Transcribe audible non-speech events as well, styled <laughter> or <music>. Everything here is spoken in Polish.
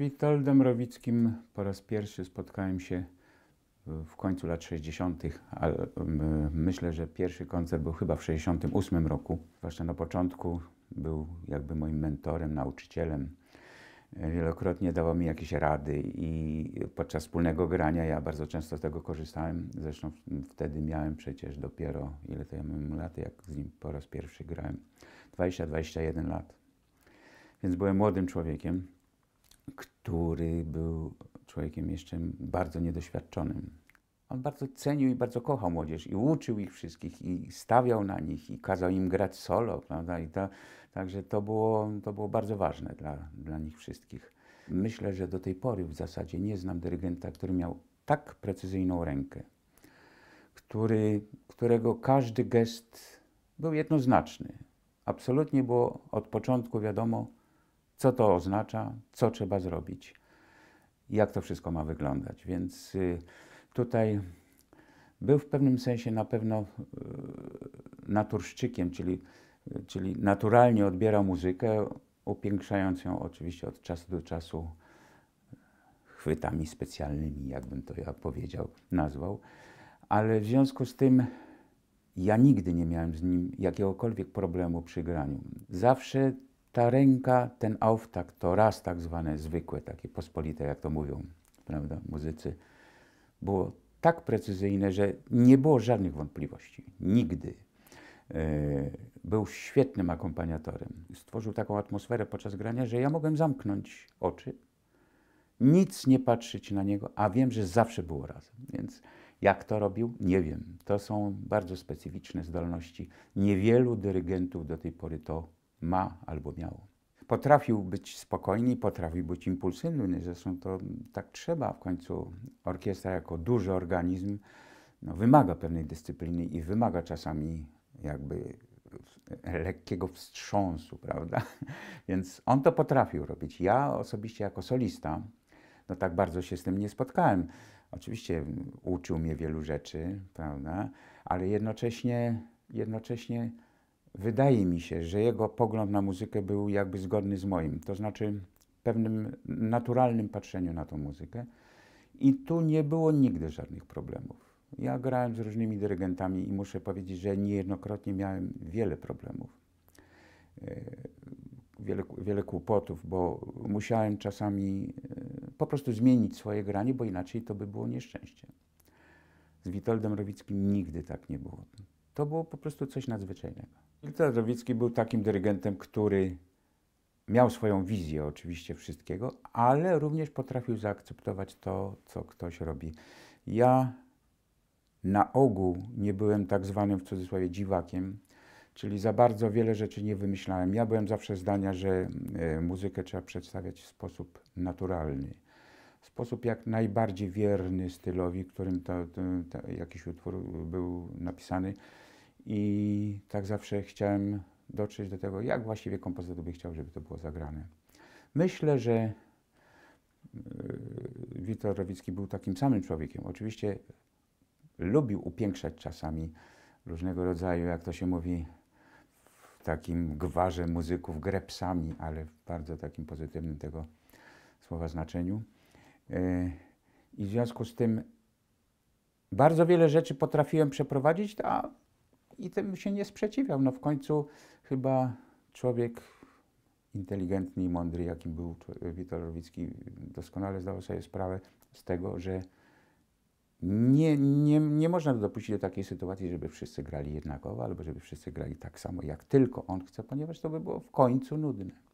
Witoldem Rowickim po raz pierwszy spotkałem się w końcu lat 60., ale myślę, że pierwszy koncert był chyba w 68 roku. Zwłaszcza na początku był jakby moim mentorem, nauczycielem. Wielokrotnie dawał mi jakieś rady i podczas wspólnego grania ja bardzo często z tego korzystałem. Zresztą wtedy miałem przecież dopiero, ile to ja miałem lat, jak z nim po raz pierwszy grałem? 20-21 lat. Więc byłem młodym człowiekiem który był człowiekiem jeszcze bardzo niedoświadczonym. On bardzo cenił i bardzo kochał młodzież i uczył ich wszystkich i stawiał na nich i kazał im grać solo, prawda? I to, także to było, to było bardzo ważne dla, dla nich wszystkich. Myślę, że do tej pory w zasadzie nie znam dyrygenta, który miał tak precyzyjną rękę, który, którego każdy gest był jednoznaczny. Absolutnie było od początku wiadomo, co to oznacza, co trzeba zrobić, jak to wszystko ma wyglądać. Więc y, tutaj był w pewnym sensie na pewno y, naturszczykiem, czyli, y, czyli naturalnie odbierał muzykę, upiększając ją oczywiście od czasu do czasu chwytami specjalnymi, jakbym to ja powiedział, nazwał. Ale w związku z tym ja nigdy nie miałem z nim jakiegokolwiek problemu przy graniu. Zawsze ta ręka, ten auftakt, to raz tak zwane zwykłe, takie pospolite, jak to mówią, prawda, muzycy, było tak precyzyjne, że nie było żadnych wątpliwości. Nigdy. E, był świetnym akompaniatorem. Stworzył taką atmosferę podczas grania, że ja mogłem zamknąć oczy, nic nie patrzeć na niego, a wiem, że zawsze było razem. Więc jak to robił, nie wiem. To są bardzo specyficzne zdolności. Niewielu dyrygentów do tej pory to ma albo miało. Potrafił być spokojny, potrafił być impulsywny, zresztą to tak trzeba. W końcu orkiestra jako duży organizm no, wymaga pewnej dyscypliny i wymaga czasami jakby lekkiego wstrząsu, prawda? <laughs> Więc on to potrafił robić. Ja osobiście jako solista, no tak bardzo się z tym nie spotkałem. Oczywiście uczył mnie wielu rzeczy, prawda? Ale jednocześnie, jednocześnie wydaje mi się, że jego pogląd na muzykę był jakby zgodny z moim, to znaczy pewnym naturalnym patrzeniu na tą muzykę. I tu nie było nigdy żadnych problemów. Ja grałem z różnymi dyrygentami i muszę powiedzieć, że niejednokrotnie miałem wiele problemów. E, wiele, wiele kłopotów, bo musiałem czasami e, po prostu zmienić swoje granie, bo inaczej to by było nieszczęście. Z Witoldem Rowickim nigdy tak nie było. To było po prostu coś nadzwyczajnego. Wiktor Drowicki był takim dyrygentem, który miał swoją wizję oczywiście wszystkiego, ale również potrafił zaakceptować to, co ktoś robi. Ja na ogół nie byłem tak zwanym w cudzysłowie dziwakiem, czyli za bardzo wiele rzeczy nie wymyślałem. Ja byłem zawsze zdania, że e, muzykę trzeba przedstawiać w sposób naturalny sposób jak najbardziej wierny stylowi, którym ta, jakiś utwór był napisany. I tak zawsze chciałem dotrzeć do tego, jak właściwie kompozytor by chciał, żeby to było zagrane. Myślę, że e, Witor Rowicki był takim samym człowiekiem. Oczywiście lubił upiększać czasami różnego rodzaju, jak to się mówi, w takim gwarze muzyków, grepsami, ale w bardzo takim pozytywnym tego słowa znaczeniu. I w związku z tym bardzo wiele rzeczy potrafiłem przeprowadzić, a i tym się nie sprzeciwiał. No w końcu chyba człowiek inteligentny i mądry, jakim był Witold Rowicki, doskonale zdawał sobie sprawę z tego, że nie, nie, nie można dopuścić do takiej sytuacji, żeby wszyscy grali jednakowo, albo żeby wszyscy grali tak samo, jak tylko on chce, ponieważ to by było w końcu nudne.